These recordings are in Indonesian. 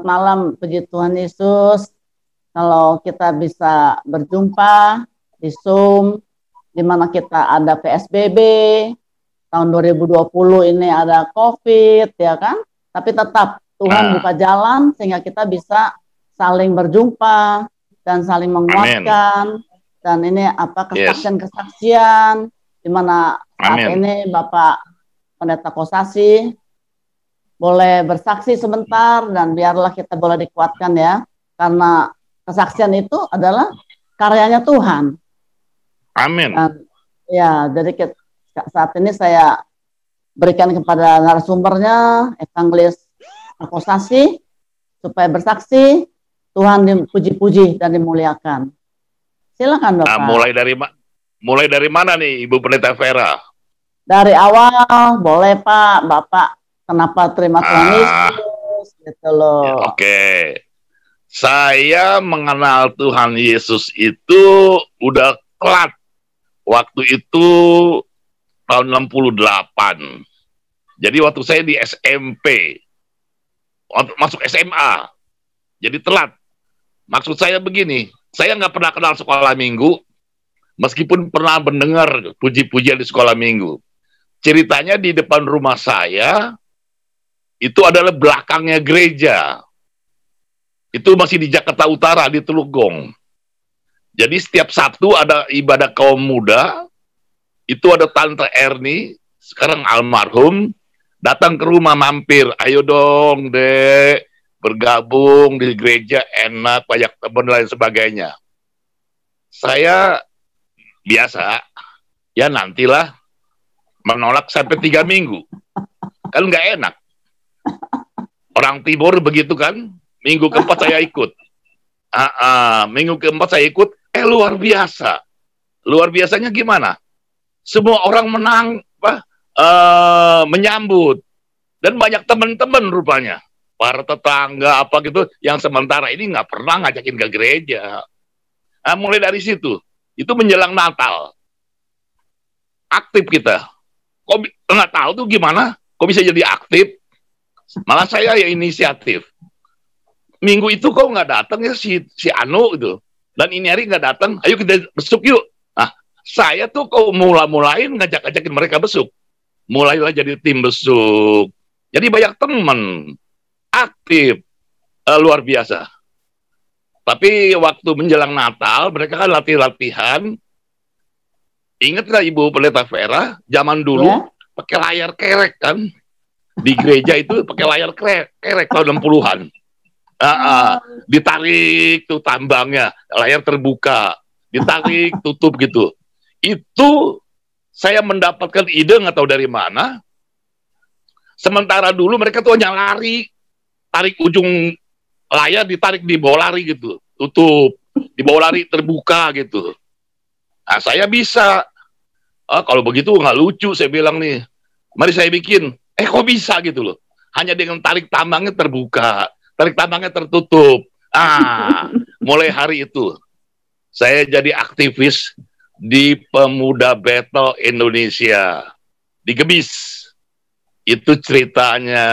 Selamat malam, puji Tuhan Yesus. Kalau kita bisa berjumpa di Zoom, di mana kita ada PSBB, tahun 2020 ini ada COVID, ya kan? Tapi tetap Tuhan nah. buka jalan sehingga kita bisa saling berjumpa dan saling menguatkan. Amen. Dan ini apa kesaksian-kesaksian di mana saat ini Bapak Pendeta Kosasi boleh bersaksi sebentar dan biarlah kita boleh dikuatkan ya karena kesaksian itu adalah karyanya Tuhan. Amin. Dan, ya, jadi kita, saat ini saya berikan kepada narasumbernya Evangelis Akosasi supaya bersaksi Tuhan dipuji-puji dan dimuliakan. Silakan Bapak. Nah, mulai dari mulai dari mana nih Ibu Pendeta Vera? Dari awal boleh Pak, Bapak Kenapa terima ah. Tuhan Yesus gitu loh. Ya, oke. Okay. Saya mengenal Tuhan Yesus itu udah kelat. Waktu itu tahun 68. Jadi waktu saya di SMP, masuk SMA, jadi telat. Maksud saya begini, saya nggak pernah kenal sekolah minggu, meskipun pernah mendengar puji-pujian di sekolah minggu. Ceritanya di depan rumah saya, itu adalah belakangnya gereja. Itu masih di Jakarta Utara, di Teluk Gong. Jadi setiap Sabtu ada ibadah kaum muda, itu ada Tante Erni, sekarang almarhum, datang ke rumah mampir, ayo dong dek, bergabung di gereja enak, banyak teman lain sebagainya. Saya biasa, ya nantilah menolak sampai tiga minggu. Kan nggak enak Orang Timur begitu kan? Minggu keempat saya ikut. Uh, uh, minggu keempat saya ikut, eh luar biasa. Luar biasanya gimana? Semua orang menang, apa, uh, menyambut. Dan banyak teman-teman rupanya. Para tetangga apa gitu, yang sementara ini nggak pernah ngajakin ke gereja. Nah, mulai dari situ. Itu menjelang Natal. Aktif kita. Kok nggak tahu tuh gimana? Kok bisa jadi aktif? Malah saya yang inisiatif. Minggu itu kok nggak datang ya si si Anu itu. Dan ini hari nggak datang, ayo kita besuk yuk. Nah, saya tuh kok mula-mulain ngajak-ngajakin mereka besuk. Mulailah jadi tim besuk. Jadi banyak teman aktif uh, luar biasa. Tapi waktu menjelang Natal mereka kan latih-latihan. Ingatlah Ibu Pendeta Vera zaman dulu ya? pakai layar kerek kan di gereja itu pakai layar kerek, kerek tahun 60-an. Uh, uh, ditarik tuh tambangnya, layar terbuka, ditarik tutup gitu. Itu saya mendapatkan ide nggak tahu dari mana. Sementara dulu mereka tuh hanya lari, tarik ujung layar ditarik di bawah lari gitu, tutup, di bawah lari terbuka gitu. Nah, saya bisa. Ah, kalau begitu nggak lucu saya bilang nih. Mari saya bikin eh kok bisa gitu loh hanya dengan tarik tambangnya terbuka tarik tambangnya tertutup ah mulai hari itu saya jadi aktivis di Pemuda Battle Indonesia di Gebis itu ceritanya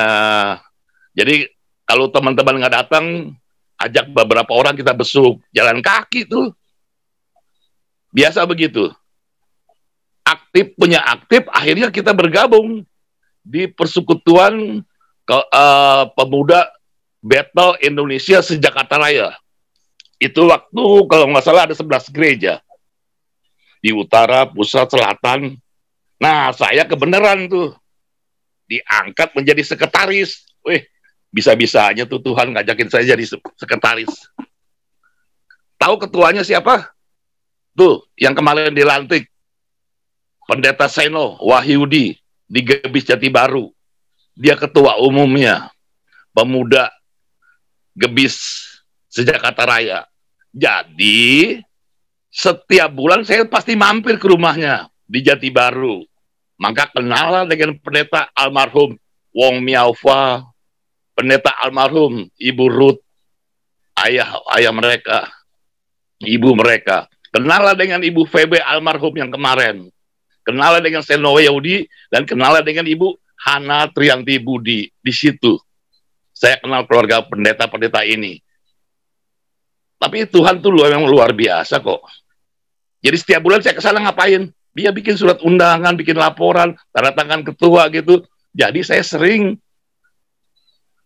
jadi kalau teman-teman nggak datang ajak beberapa orang kita besuk jalan kaki tuh biasa begitu aktif punya aktif akhirnya kita bergabung di persekutuan uh, pemuda Battle Indonesia sejak Raya. Itu waktu kalau nggak salah ada 11 gereja di utara, pusat, selatan. Nah, saya kebenaran tuh diangkat menjadi sekretaris. Wih, bisa-bisanya tuh Tuhan ngajakin saya jadi sekretaris. Tahu ketuanya siapa? Tuh, yang kemarin dilantik. Pendeta Seno Wahyudi di Gebis Jati Baru. Dia ketua umumnya, pemuda Gebis sejak kata Raya. Jadi, setiap bulan saya pasti mampir ke rumahnya di Jati Baru. Maka kenalan dengan pendeta almarhum Wong Miaofa, pendeta almarhum Ibu Ruth, ayah ayah mereka, ibu mereka. Kenalan dengan Ibu Febe almarhum yang kemarin. Kenalan dengan Senowe Yahudi dan kenalan dengan Ibu Hana Trianti Budi di situ. Saya kenal keluarga pendeta-pendeta ini. Tapi Tuhan tuh luar memang luar biasa kok. Jadi setiap bulan saya kesana ngapain? Dia bikin surat undangan, bikin laporan, tanda tangan ketua gitu. Jadi saya sering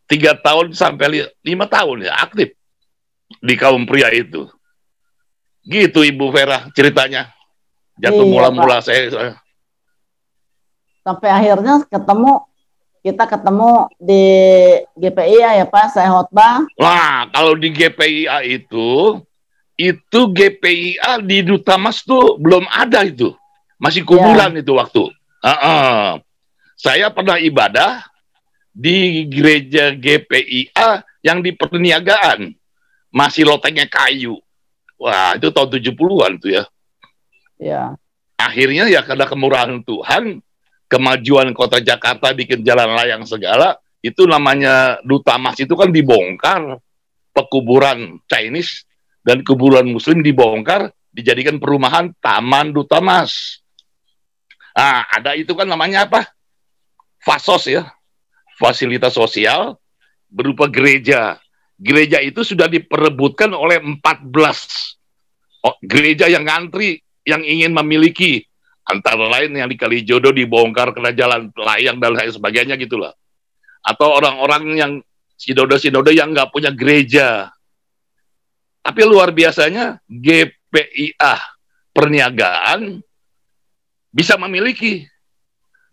tiga tahun sampai lima tahun ya aktif di kaum pria itu. Gitu Ibu Vera ceritanya jatuh iya, mula-mula iya, saya, saya sampai akhirnya ketemu kita ketemu di GPIA ya Pak, saya khotbah. Wah, kalau di GPIA itu, itu GPIA di Duta Mas tuh belum ada itu. Masih kuburan yeah. itu waktu. Uh -uh. Saya pernah ibadah di gereja GPIA yang di perniagaan. Masih lotengnya kayu. Wah, itu tahun 70-an tuh ya. Ya. Akhirnya ya karena kemurahan Tuhan, kemajuan kota Jakarta bikin jalan layang segala, itu namanya duta mas itu kan dibongkar pekuburan Chinese dan kuburan Muslim dibongkar dijadikan perumahan Taman Duta Mas. Nah, ada itu kan namanya apa? Fasos ya, fasilitas sosial berupa gereja. Gereja itu sudah diperebutkan oleh 14 gereja yang ngantri yang ingin memiliki antara lain yang dikali jodoh dibongkar kena jalan layang dan lain sebagainya gitulah atau orang-orang yang sinode-sinode yang nggak punya gereja tapi luar biasanya GPIA perniagaan bisa memiliki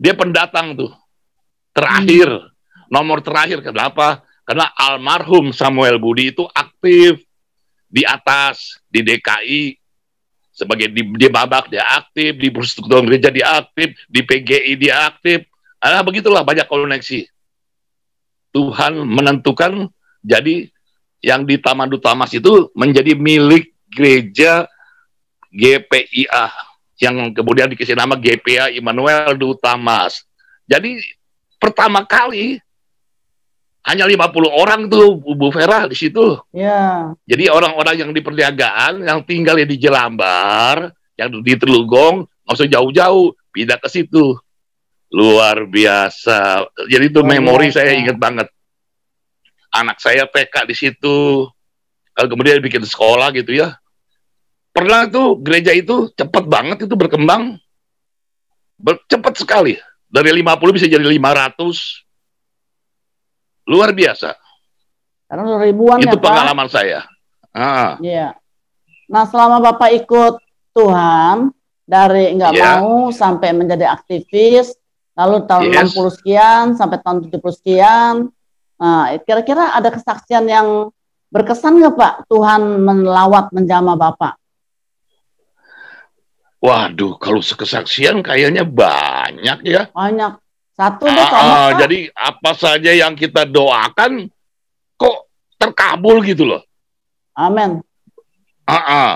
dia pendatang tuh terakhir hmm. nomor terakhir kenapa karena almarhum Samuel Budi itu aktif di atas di DKI sebagai di, di Babak dia aktif, di perusahaan gereja dia aktif, di PGI dia aktif. Nah, begitulah banyak koneksi. Tuhan menentukan jadi yang di Taman Dutamas itu menjadi milik gereja GPIA yang kemudian dikasih nama GPA Immanuel Dutamas. Jadi pertama kali hanya 50 orang tuh Bu Vera di situ. Ya. Jadi orang-orang yang di perniagaan yang tinggal ya di Jelambar, yang di Telugong, nggak usah jauh-jauh, pindah ke situ. Luar biasa. Jadi itu oh, memori ya. saya ingat banget. Anak saya PK di situ. Eh, kemudian bikin sekolah gitu ya. Pernah tuh gereja itu cepat banget itu berkembang. Ber cepat sekali. Dari 50 bisa jadi 500, Luar biasa. Karena ribuan Itu ya, pengalaman Pak. saya. Ah. Iya. Nah, selama Bapak ikut Tuhan dari nggak yeah. mau sampai menjadi aktivis, lalu tahun yes. 60 sekian sampai tahun 70 sekian. kira nah, kira-kira ada kesaksian yang berkesan nggak Pak Tuhan melawat menjama Bapak? Waduh, kalau sekesaksian kayaknya banyak ya. Banyak. Satu ah, deh, uh, uh, jadi apa saja yang kita doakan kok terkabul gitu loh. Amin. Uh, uh.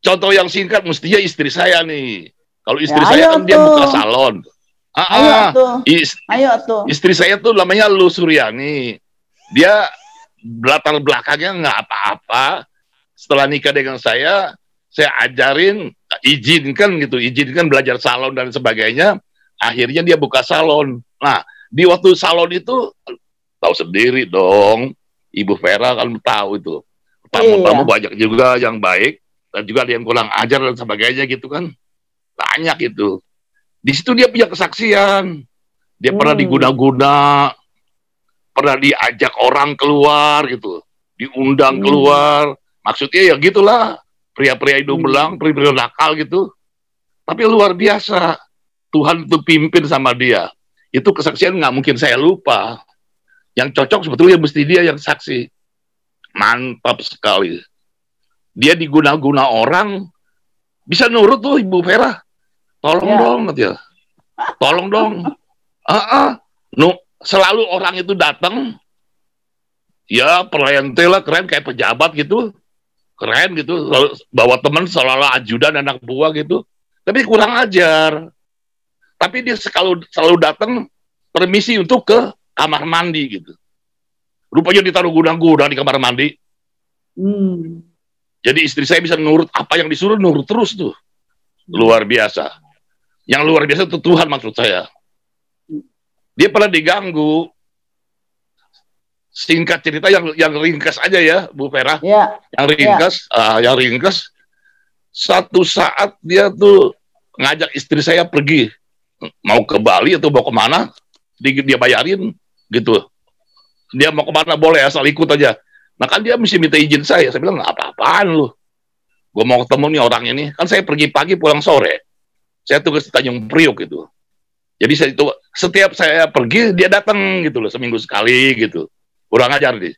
Contoh yang singkat mestinya istri saya nih. Kalau ya, istri ya, saya kan tuh. dia buka salon. Uh, ayo uh. tuh. ayo tuh. Istri saya tuh namanya Lu Suryani. Dia belakang belakangnya nggak apa-apa. Setelah nikah dengan saya, saya ajarin, izinkan gitu, izinkan belajar salon dan sebagainya akhirnya dia buka salon. Nah, di waktu salon itu tahu sendiri dong, Ibu Vera kan tahu itu. Tamu-tamu iya. banyak juga yang baik dan juga ada yang kurang ajar dan sebagainya gitu kan. Banyak itu. Di situ dia punya kesaksian. Dia hmm. pernah diguna-guna, pernah diajak orang keluar gitu, diundang hmm. keluar. Maksudnya ya gitulah, pria-pria hidung hmm. belang, pria-pria nakal gitu. Tapi luar biasa Tuhan itu pimpin sama dia. Itu kesaksian nggak mungkin saya lupa. Yang cocok sebetulnya mesti dia yang saksi. Mantap sekali. Dia diguna-guna orang, bisa nurut tuh Ibu Vera. Tolong ya. dong, dia. Tolong dong. uh -uh. no, selalu orang itu datang, ya perlente lah keren kayak pejabat gitu, keren gitu, bawa teman seolah-olah ajudan anak buah gitu, tapi kurang ajar tapi dia selalu selalu datang permisi untuk ke kamar mandi gitu. Rupanya ditaruh gudang-gudang di kamar mandi. Hmm. Jadi istri saya bisa nurut apa yang disuruh nurut terus tuh. Luar biasa. Yang luar biasa itu Tuhan maksud saya. Dia pernah diganggu. Singkat cerita yang yang ringkas aja ya, Bu Vera. Ya. Yang ya. ringkas, ya. uh, yang ringkas. Satu saat dia tuh ngajak istri saya pergi mau ke Bali atau mau kemana dia bayarin gitu dia mau kemana boleh asal ikut aja nah kan dia mesti minta izin saya saya bilang apa-apaan lu gue mau ketemu nih orang ini kan saya pergi pagi pulang sore saya tugas di Tanjung Priok gitu jadi saya itu setiap saya pergi dia datang gitu loh seminggu sekali gitu kurang ajar nih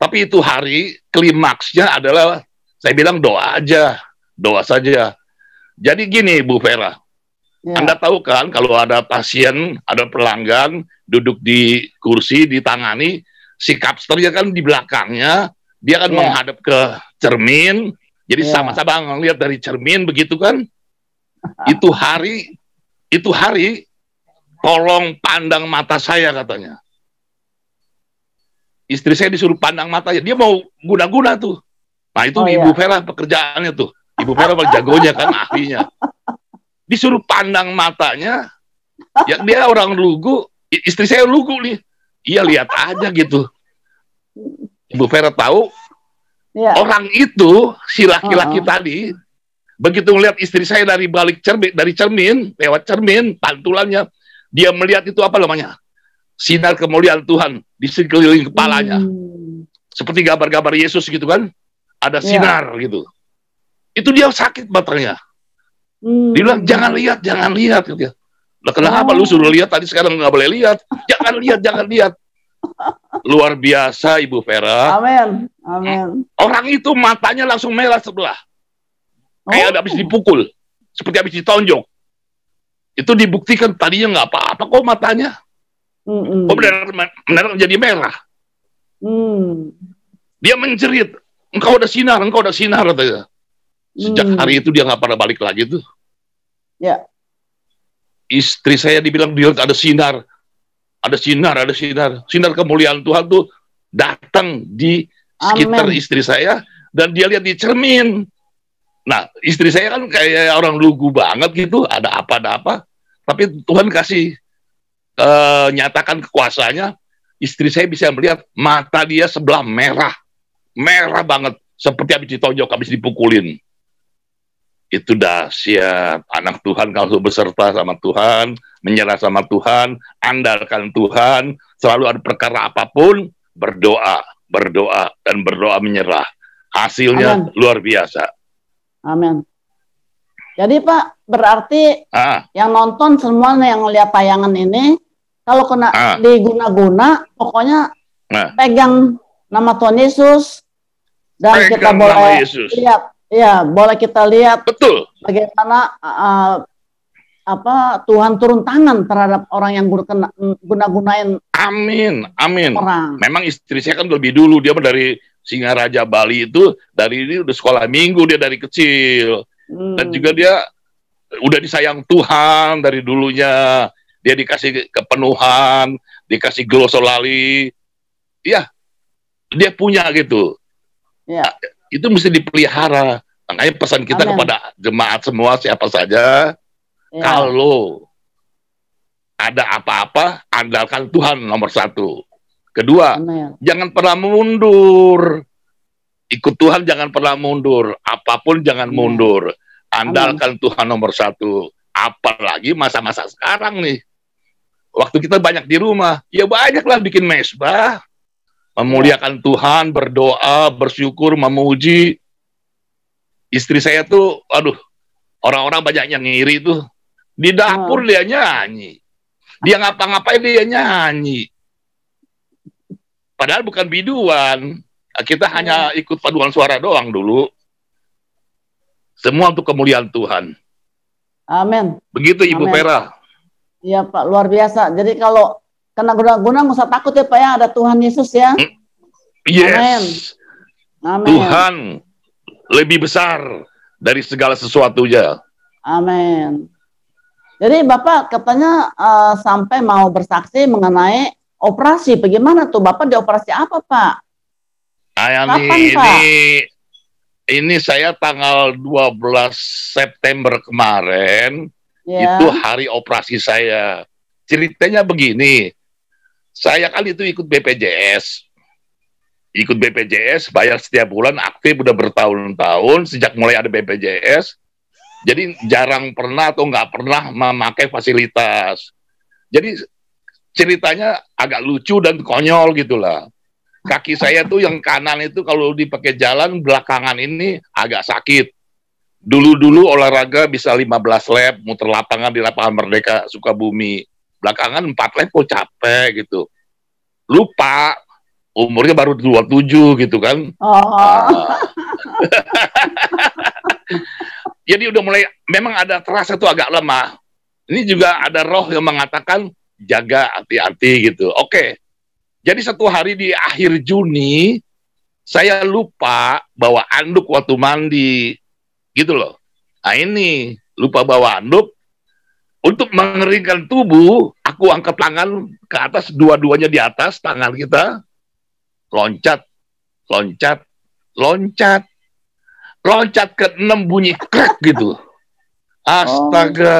tapi itu hari klimaksnya adalah saya bilang doa aja doa saja jadi gini Bu Vera Yeah. Anda tahu kan kalau ada pasien, ada pelanggan duduk di kursi ditangani, si kapsternya kan di belakangnya, dia akan yeah. menghadap ke cermin. Jadi yeah. sama-sama ngelihat dari cermin begitu kan? itu hari itu hari tolong pandang mata saya katanya. Istri saya disuruh pandang matanya, dia mau guna-guna tuh. Nah itu oh, Ibu iya. Vera pekerjaannya tuh. Ibu Vera jagonya kan ahlinya. disuruh pandang matanya ya dia orang lugu istri saya lugu nih iya lihat aja gitu Ibu Vera tahu ya. orang itu si laki-laki oh. tadi begitu melihat istri saya dari balik cermin dari cermin lewat cermin pantulannya dia melihat itu apa namanya sinar kemuliaan Tuhan di sekeliling kepalanya hmm. seperti gambar-gambar Yesus gitu kan ada ya. sinar ya. gitu itu dia sakit matanya Hmm. Dia bilang jangan lihat, jangan lihat. Gitu. Lah kenapa oh. lu suruh lihat tadi sekarang nggak boleh lihat? Jangan lihat, jangan lihat. Luar biasa Ibu Vera. Amin. Eh, amin. Orang itu matanya langsung merah sebelah. Kayak oh. habis dipukul. Seperti habis ditonjok. Itu dibuktikan tadinya nggak apa-apa kok matanya. Mm -mm. Kok benar, benar jadi merah. Mm. Dia menjerit. Engkau udah sinar, engkau udah sinar. Katanya. Sejak hmm. hari itu dia nggak pernah balik lagi tuh. Ya. Istri saya dibilang dia ada sinar, ada sinar, ada sinar. Sinar kemuliaan Tuhan tuh datang di sekitar Amen. istri saya dan dia lihat di cermin. Nah, istri saya kan kayak orang lugu banget gitu, ada apa ada apa. Tapi Tuhan kasih uh, nyatakan kekuasaannya, istri saya bisa melihat mata dia sebelah merah, merah banget seperti habis ditonjok, habis dipukulin itu dah siap Anak Tuhan kalau beserta sama Tuhan, menyerah sama Tuhan, andalkan Tuhan, selalu ada perkara apapun, berdoa, berdoa, dan berdoa menyerah. Hasilnya Amen. luar biasa. Amin. Jadi Pak, berarti ah. yang nonton semua yang lihat tayangan ini, kalau kena ah. diguna-guna, pokoknya ah. pegang nama Tuhan Yesus, dan pegang kita boleh Yesus. lihat Iya, boleh kita lihat betul bagaimana uh, apa Tuhan turun tangan terhadap orang yang guna-gunain. Amin, amin. Orang. Memang istri saya kan lebih dulu dia dari Singaraja Bali itu dari ini udah sekolah minggu dia dari kecil hmm. dan juga dia udah disayang Tuhan dari dulunya dia dikasih kepenuhan dikasih glosolali ya dia punya gitu ya itu mesti dipelihara. Makanya pesan kita Amen. kepada jemaat semua siapa saja, ya. kalau ada apa-apa, andalkan Tuhan nomor satu. Kedua, Amen. jangan pernah mundur. Ikut Tuhan jangan pernah mundur. Apapun jangan ya. mundur. Andalkan Amen. Tuhan nomor satu. Apalagi masa-masa sekarang nih. Waktu kita banyak di rumah, ya banyaklah bikin mesbah, memuliakan Tuhan, berdoa, bersyukur, memuji. Istri saya tuh, aduh, orang-orang banyak yang ngiri tuh. Di dapur oh. dia nyanyi. Dia ngapa-ngapain dia nyanyi. Padahal bukan biduan. Kita ah. hanya ikut paduan suara doang dulu. Semua untuk kemuliaan Tuhan. Amin. Begitu Ibu Amen. Vera. Iya Pak, luar biasa. Jadi kalau Kena guna-guna nggak usah takut ya Pak ya, ada Tuhan Yesus ya. Hmm. Yes. Amen. Amen. Tuhan lebih besar dari segala sesuatu ya. Amin. Jadi Bapak katanya uh, sampai mau bersaksi mengenai operasi, bagaimana tuh Bapak dioperasi apa Pak? Ayani, Kapan, ini, Pak? ini saya tanggal 12 September kemarin, yeah. itu hari operasi saya. Ceritanya begini, saya kali itu ikut BPJS. Ikut BPJS, bayar setiap bulan, aktif udah bertahun-tahun, sejak mulai ada BPJS. Jadi jarang pernah atau nggak pernah memakai fasilitas. Jadi ceritanya agak lucu dan konyol gitulah kaki saya tuh yang kanan itu kalau dipakai jalan belakangan ini agak sakit. Dulu-dulu olahraga bisa 15 lap, muter lapangan di lapangan Merdeka, Sukabumi belakangan empat lap kok capek gitu lupa umurnya baru 27 gitu kan oh. jadi udah mulai memang ada terasa tuh agak lemah ini juga ada roh yang mengatakan jaga hati-hati gitu oke jadi satu hari di akhir Juni saya lupa bawa anduk waktu mandi gitu loh nah ini lupa bawa anduk untuk mengeringkan tubuh, aku angkat tangan ke atas, dua-duanya di atas tangan kita. Loncat, loncat, loncat. Loncat ke enam bunyi krek gitu. Astaga.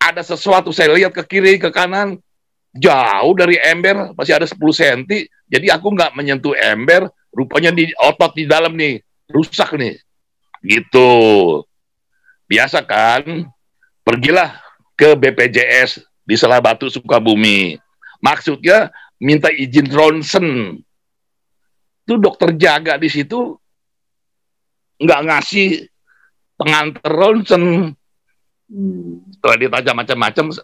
Ada sesuatu, saya lihat ke kiri, ke kanan. Jauh dari ember, masih ada 10 cm. Jadi aku nggak menyentuh ember, rupanya di otot di dalam nih, rusak nih. Gitu. Biasa kan? pergilah ke BPJS di Selah Batu Sukabumi. Maksudnya minta izin ronsen. Itu dokter jaga di situ nggak ngasih pengantar ronsen. hmm. ditanya macam-macam.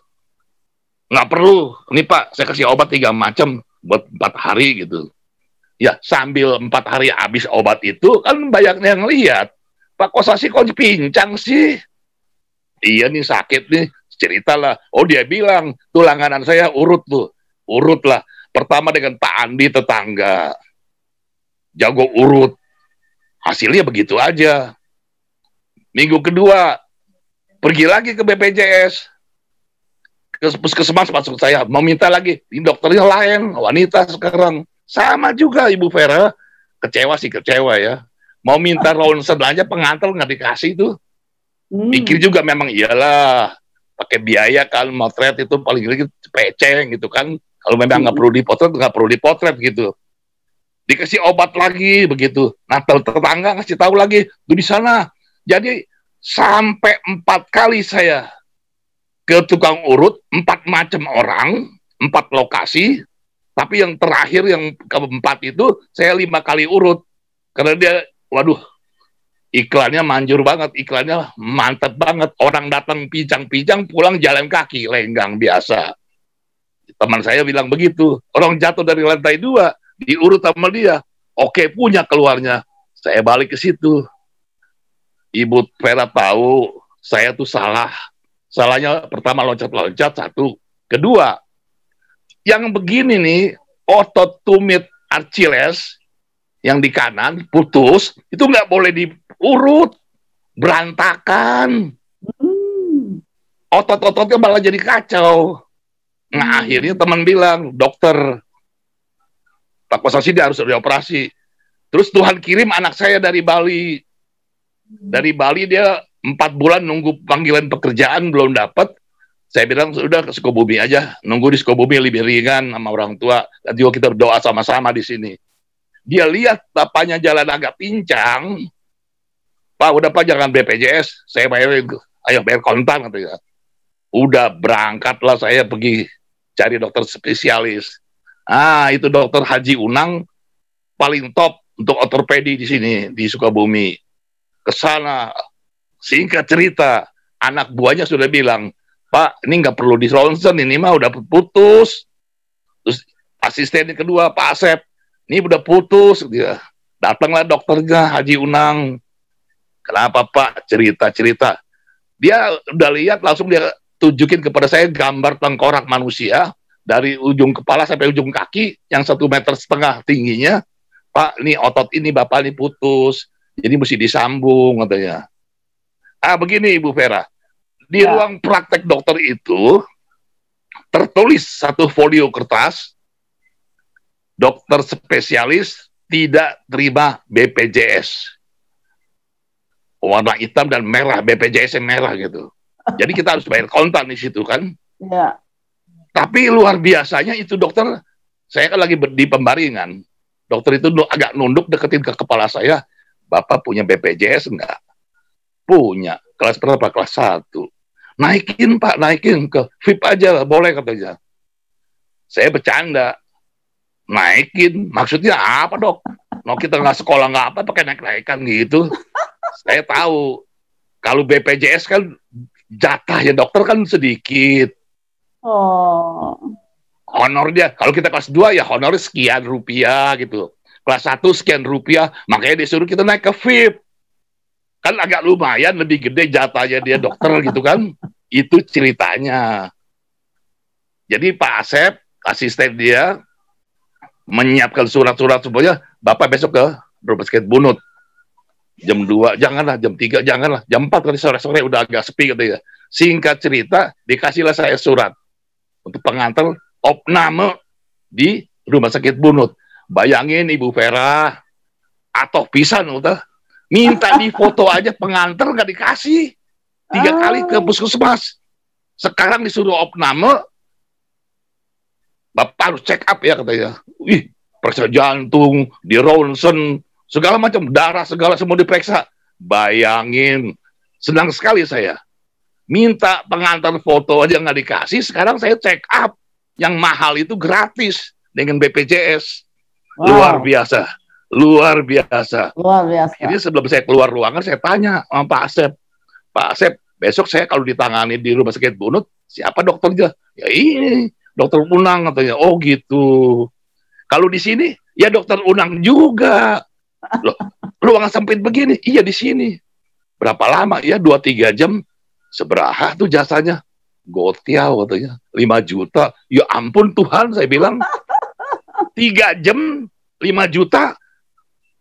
Nggak perlu. Ini Pak, saya kasih obat tiga macam buat empat hari gitu. Ya, sambil empat hari habis obat itu, kan banyak yang lihat. Pak Kosasi kok pincang sih? iya nih sakit nih, ceritalah. Oh dia bilang, tulang kanan saya urut tuh, urut lah. Pertama dengan Pak Andi tetangga, jago urut. Hasilnya begitu aja. Minggu kedua, pergi lagi ke BPJS, ke puskesmas masuk saya, meminta lagi, di dokternya lain, wanita sekarang. Sama juga Ibu Vera, kecewa sih kecewa ya. Mau minta ronsen aja pengantar nggak dikasih tuh. Hmm. Pikir juga memang iyalah pakai biaya kan motret itu paling lagi gitu, peceng gitu kan. Kalau memang nggak hmm. perlu dipotret nggak perlu dipotret gitu. Dikasih obat lagi begitu. natal tetangga ngasih tahu lagi tuh di sana. Jadi sampai empat kali saya ke tukang urut empat macam orang, empat lokasi, tapi yang terakhir yang keempat itu saya lima kali urut karena dia, waduh, iklannya manjur banget, iklannya mantep banget. Orang datang pijang-pijang, pulang jalan kaki, lenggang biasa. Teman saya bilang begitu. Orang jatuh dari lantai dua, diurut sama dia. Oke punya keluarnya. Saya balik ke situ. Ibu Vera tahu saya tuh salah. Salahnya pertama loncat-loncat, satu. Kedua, yang begini nih, otot tumit Archiles yang di kanan putus, itu nggak boleh di urut, berantakan. Hmm. Otot-ototnya malah jadi kacau. Nah, hmm. akhirnya teman bilang, dokter, tak sih dia harus dioperasi. Terus Tuhan kirim anak saya dari Bali. Hmm. Dari Bali dia empat bulan nunggu panggilan pekerjaan belum dapat. Saya bilang sudah ke Sukabumi aja, nunggu di Sukabumi lebih ringan sama orang tua. Dan kita berdoa sama-sama di sini. Dia lihat bapaknya jalan agak pincang, Pak udah Pak jangan BPJS, saya itu ayo bayar kontan ya Udah berangkatlah saya pergi cari dokter spesialis. Ah itu dokter Haji Unang paling top untuk ortopedi di sini di Sukabumi. Kesana singkat cerita anak buahnya sudah bilang Pak ini nggak perlu di ronsen ini mah udah putus. Terus asisten yang kedua Pak Asep ini udah putus dia. Datanglah dokternya Haji Unang Kenapa Pak? Cerita-cerita. Dia udah lihat langsung dia tunjukin kepada saya gambar tengkorak manusia dari ujung kepala sampai ujung kaki yang satu meter setengah tingginya. Pak, ini otot ini Bapak ini putus, jadi mesti disambung katanya. Ah begini Ibu Vera, di ya. ruang praktek dokter itu tertulis satu folio kertas, dokter spesialis tidak terima BPJS warna hitam dan merah BPJS yang merah gitu. Jadi kita harus bayar kontan di situ kan. Ya. Tapi luar biasanya itu dokter, saya kan lagi di pembaringan. Dokter itu agak nunduk deketin ke kepala saya. Bapak punya BPJS enggak? Punya. Kelas berapa? Kelas satu. Naikin Pak, naikin ke VIP aja lah, boleh katanya. Saya bercanda. Naikin, maksudnya apa dok? Mau kita nggak sekolah nggak apa, pakai naik-naikan gitu saya tahu kalau BPJS kan jatahnya dokter kan sedikit. Oh. Honornya kalau kita kelas 2 ya honor sekian rupiah gitu. Kelas 1 sekian rupiah, makanya disuruh kita naik ke VIP. Kan agak lumayan lebih gede jatahnya dia dokter gitu kan. Itu ceritanya. Jadi Pak Asep, asisten dia menyiapkan surat-surat semuanya, Bapak besok ke Rumah Sakit Bunut jam 2, janganlah jam 3, janganlah jam 4 kali sore-sore udah agak sepi katanya. Singkat cerita, dikasihlah saya surat untuk pengantar opname di rumah sakit Bunut. Bayangin Ibu Vera atau pisan udah minta di foto aja pengantar gak dikasih tiga oh. kali ke puskesmas sekarang disuruh opname bapak harus check up ya katanya wih periksa jantung di ronsen segala macam darah segala semua diperiksa. Bayangin, senang sekali saya. Minta pengantar foto aja nggak dikasih, sekarang saya check up. Yang mahal itu gratis dengan BPJS. Wow. Luar biasa. Luar biasa. Luar biasa. Jadi sebelum saya keluar ruangan, saya tanya sama Pak Asep. Pak Asep, besok saya kalau ditangani di rumah sakit bunut, siapa dokternya? Ya ini, dokter Unang katanya. Oh gitu. Kalau di sini, ya dokter Unang juga. Loh, ruangan sempit begini? Iya di sini. Berapa lama? Ya dua tiga jam. Seberapa tuh jasanya? Gotiau katanya. lima juta. Ya ampun Tuhan, saya bilang. tiga jam lima juta.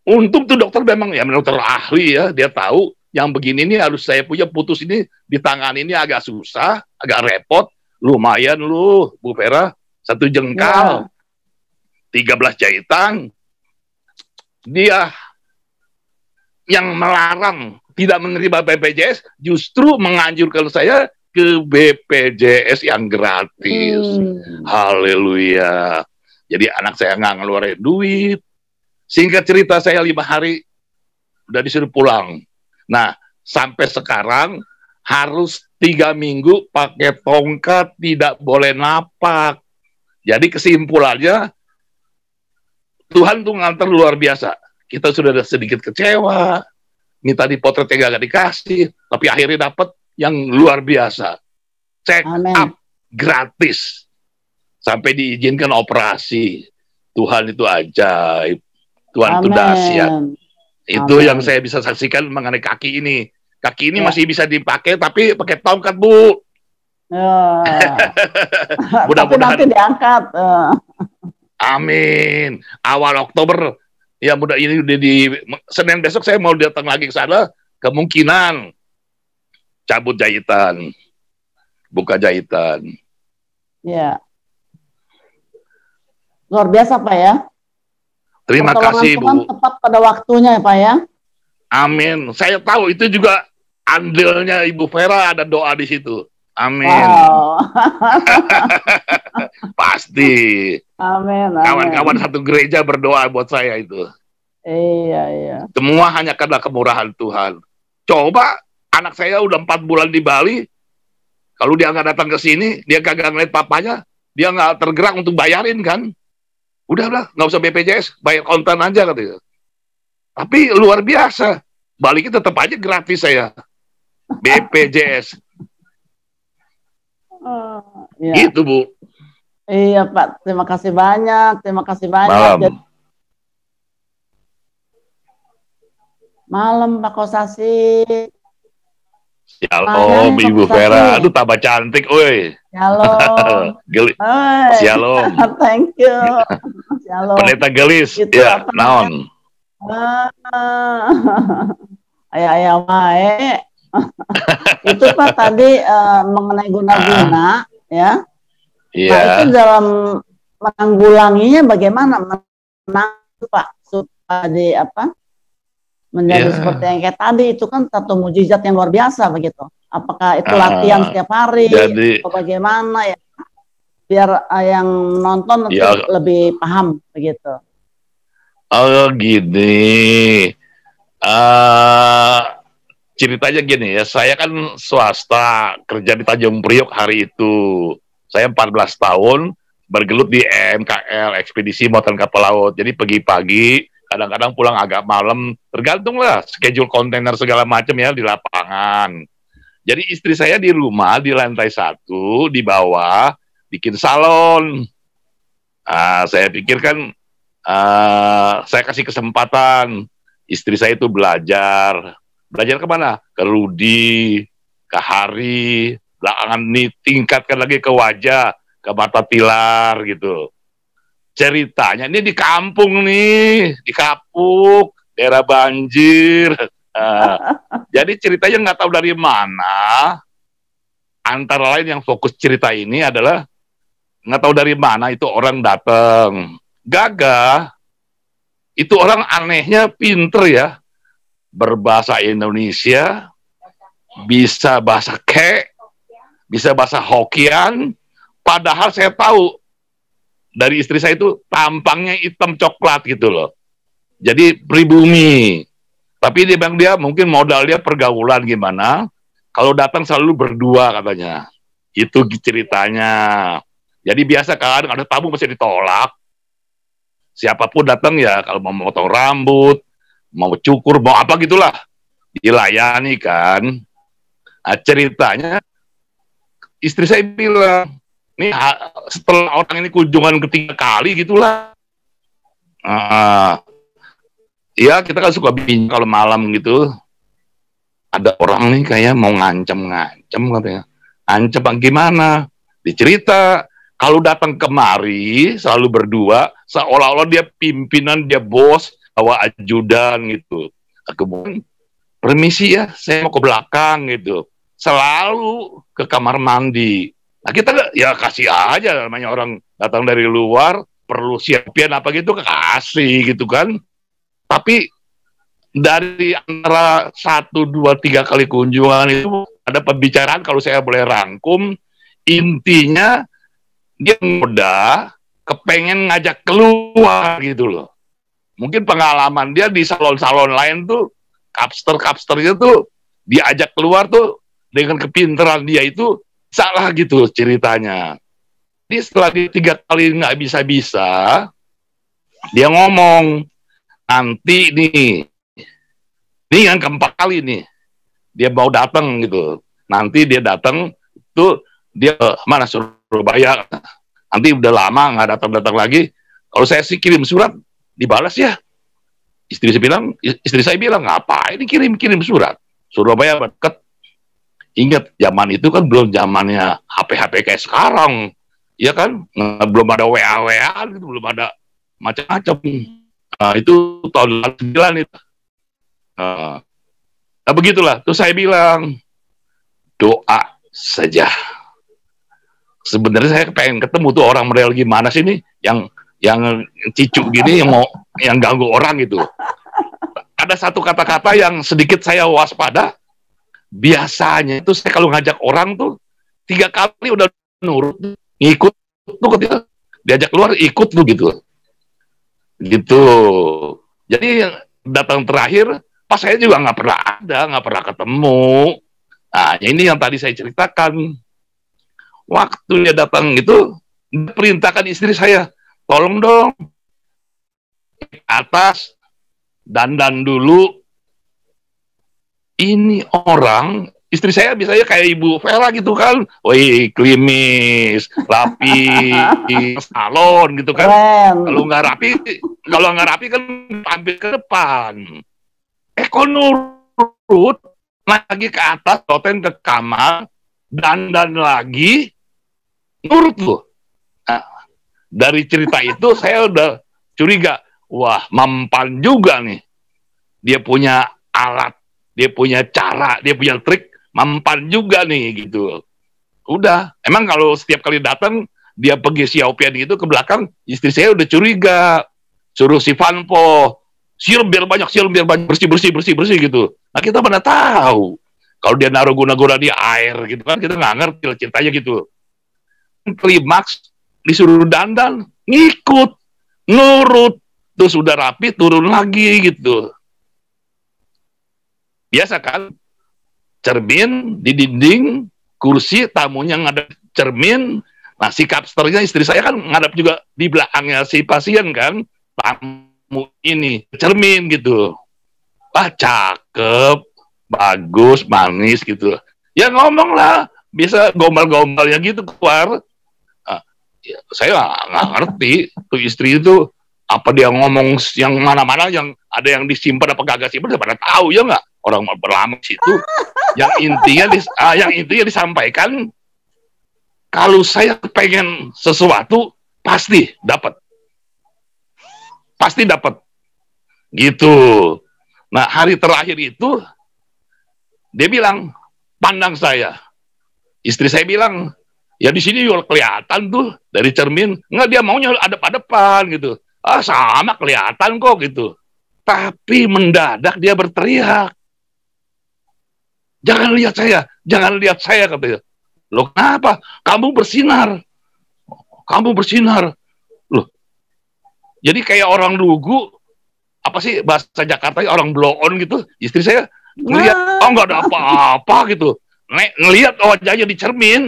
Untung tuh dokter memang ya dokter ahli ya, dia tahu yang begini ini harus saya punya putus ini di tangan ini agak susah, agak repot. Lumayan lu, Bu Vera, satu jengkal. Ya. 13 jahitan, dia yang melarang tidak menerima BPJS justru menganjurkan saya ke BPJS yang gratis. Hmm. Haleluya. Jadi anak saya nggak ngeluarin duit. Singkat cerita saya lima hari udah disuruh pulang. Nah sampai sekarang harus tiga minggu pakai tongkat tidak boleh napak. Jadi kesimpulannya Tuhan tuh ngantar luar biasa. Kita sudah ada sedikit kecewa, minta potretnya gak, gak dikasih, tapi akhirnya dapat yang luar biasa. Check Amen. up gratis. Sampai diizinkan operasi. Tuhan itu ajaib. Tuhan Amen. itu dahsyat. Itu Amen. yang saya bisa saksikan mengenai kaki ini. Kaki ini ya. masih bisa dipakai tapi pakai tongkat, Bu. Ya. Mudah-mudahan diangkat. Amin. Awal Oktober ya mudah ini udah di Senin besok saya mau datang lagi ke sana kemungkinan cabut jahitan, buka jahitan. Ya. Luar biasa Pak ya. Terima Pertolongan kasih Tuhan Bu. Tepat pada waktunya ya Pak ya. Amin. Saya tahu itu juga andilnya Ibu Vera ada doa di situ. Amin. Wow. Pasti. Amin. Kawan-kawan satu gereja berdoa buat saya itu. Iya, iya. Semua hanya karena kemurahan Tuhan. Coba anak saya udah empat bulan di Bali, kalau dia nggak datang ke sini, dia kagak ngeliat papanya, dia nggak tergerak untuk bayarin kan. Udahlah, lah, nggak usah BPJS, bayar kontan aja katanya. Tapi luar biasa, baliknya tetap aja gratis saya. BPJS. Uh, oh, ya. Gitu bu. Iya Pak, terima kasih banyak, terima kasih banyak. Malam, malam Pak Kosasi. Shalom Ibu Vera, aduh tambah cantik, woi. Shalom. Geli. Shalom. Thank you. Shalom. Pendeta Gelis, gitu, ya, naon. Ah. Ayah ayah wae. Itu Pak tadi uh, mengenai guna-guna, ah. ya Nah, iya. Nah, itu dalam menanggulanginya bagaimana menang Pak supaya apa menjadi yeah. seperti yang kayak tadi itu kan satu mujizat yang luar biasa begitu. Apakah itu ah. latihan uh, setiap hari jadi, atau bagaimana ya? Biar uh, yang nonton ya, lebih paham begitu. Oh gini, uh, ceritanya gini ya, saya kan swasta kerja di Tanjung Priok hari itu. Saya 14 tahun bergelut di MKL, ekspedisi muatan kapal laut. Jadi pagi-pagi, kadang-kadang pulang agak malam, tergantung lah schedule kontainer segala macam ya di lapangan. Jadi istri saya di rumah, di lantai satu, di bawah, bikin salon. Uh, saya pikir kan uh, saya kasih kesempatan istri saya itu belajar. Belajar kemana? Ke Rudi, ke Hari, Jangan ditingkatkan lagi ke wajah, ke mata pilar gitu. Ceritanya ini di kampung nih, di Kapuk, daerah banjir. Ah. jadi ceritanya nggak tahu dari mana. Antara lain yang fokus cerita ini adalah nggak tahu dari mana itu orang datang. Gagah itu orang anehnya pinter ya berbahasa Indonesia bisa bahasa ke bisa bahasa Hokian, padahal saya tahu dari istri saya itu tampangnya hitam coklat gitu loh. Jadi pribumi. Tapi dia bilang dia mungkin modal dia pergaulan gimana. Kalau datang selalu berdua katanya. Itu ceritanya. Jadi biasa kan ada tamu masih ditolak. Siapapun datang ya kalau mau potong rambut, mau cukur, mau apa gitulah. Dilayani kan. Nah, ceritanya istri saya bilang, ini setelah orang ini kunjungan ketiga kali gitulah. Uh, ya kita kan suka bingung kalau malam gitu. Ada orang nih kayak mau ngancam-ngancam katanya. Ancam gimana? Dicerita, kalau datang kemari selalu berdua seolah-olah dia pimpinan dia bos bawa ajudan gitu kemudian permisi ya saya mau ke belakang gitu selalu ke kamar mandi. Nah, kita ya kasih aja namanya orang datang dari luar perlu siapin apa gitu kasih gitu kan. Tapi dari antara satu dua tiga kali kunjungan itu ada pembicaraan kalau saya boleh rangkum intinya dia muda kepengen ngajak keluar gitu loh mungkin pengalaman dia di salon-salon lain tuh kapster kapsternya tuh diajak keluar tuh dengan kepintaran dia itu salah gitu ceritanya. Jadi setelah di tiga kali nggak bisa-bisa, dia ngomong, nanti nih, ini yang keempat kali nih, dia mau datang gitu. Nanti dia datang, itu dia eh, mana Surabaya, nanti udah lama nggak datang-datang lagi, kalau saya sih kirim surat, dibalas ya. Istri saya bilang, istri saya bilang, ngapain kirim-kirim surat? Surabaya berket. Ingat, zaman itu kan belum zamannya HP-HP kayak sekarang. ya kan? Nah, belum ada WA-WA, gitu, belum ada macam-macam. Nah, itu tahun 89 itu. Nah, nah, begitulah. Terus saya bilang, doa saja. Sebenarnya saya pengen ketemu tuh orang real gimana sih nih yang yang cicu gini yang mau yang ganggu orang gitu. Ada satu kata-kata yang sedikit saya waspada, biasanya itu saya kalau ngajak orang tuh tiga kali udah nurut ngikut tuh ketika diajak keluar ikut tuh gitu gitu jadi yang datang terakhir pas saya juga nggak pernah ada nggak pernah ketemu nah ini yang tadi saya ceritakan Waktunya datang itu perintahkan istri saya tolong dong atas dandan dulu ini orang istri saya biasanya kayak ibu Vera gitu kan, woi klimis, rapi, salon gitu kan. Kalau nggak rapi, kalau nggak rapi kan tampil ke depan. Eko eh, nurut lagi ke atas, toten ke kamar, dan dan lagi nurut loh. Nah, dari cerita itu saya udah curiga, wah mampan juga nih. Dia punya alat dia punya cara, dia punya trik, mampan juga nih gitu. Udah, emang kalau setiap kali datang dia pergi Xiaopian itu ke belakang, istri saya udah curiga, suruh si Vanpo, siram biar banyak, siram biar banyak, bersih, bersih, bersih, bersih gitu. Nah kita mana tahu. Kalau dia naruh guna-guna di air gitu kan, kita nggak ngerti lah ceritanya gitu. Klimaks disuruh dandan, ngikut, nurut, terus sudah rapi turun lagi gitu biasa kan cermin di dinding kursi tamunya ngadep cermin nah sikap kapsternya istri saya kan ngadap juga di belakangnya si pasien kan tamu ini cermin gitu wah cakep bagus manis gitu ya ngomong lah bisa gombal-gombalnya gombal gitu keluar nah, ya, saya nggak ngerti tuh istri itu apa dia ngomong yang mana-mana yang ada yang disimpan apa kagak simpan pada tahu ya nggak orang mau berlama situ yang intinya dis, uh, yang intinya disampaikan kalau saya pengen sesuatu pasti dapat pasti dapat gitu nah hari terakhir itu dia bilang pandang saya istri saya bilang ya di sini juga kelihatan tuh dari cermin nggak dia maunya ada pada depan gitu ah sama kelihatan kok gitu tapi mendadak dia berteriak Jangan lihat saya, jangan lihat saya katanya. Loh kenapa? Kamu bersinar. Kamu bersinar. Loh. Jadi kayak orang lugu, apa sih bahasa Jakarta orang blow on gitu. Istri saya ngeliat, nah. oh nggak ada apa-apa gitu. Nek, ngelihat wajahnya di cermin,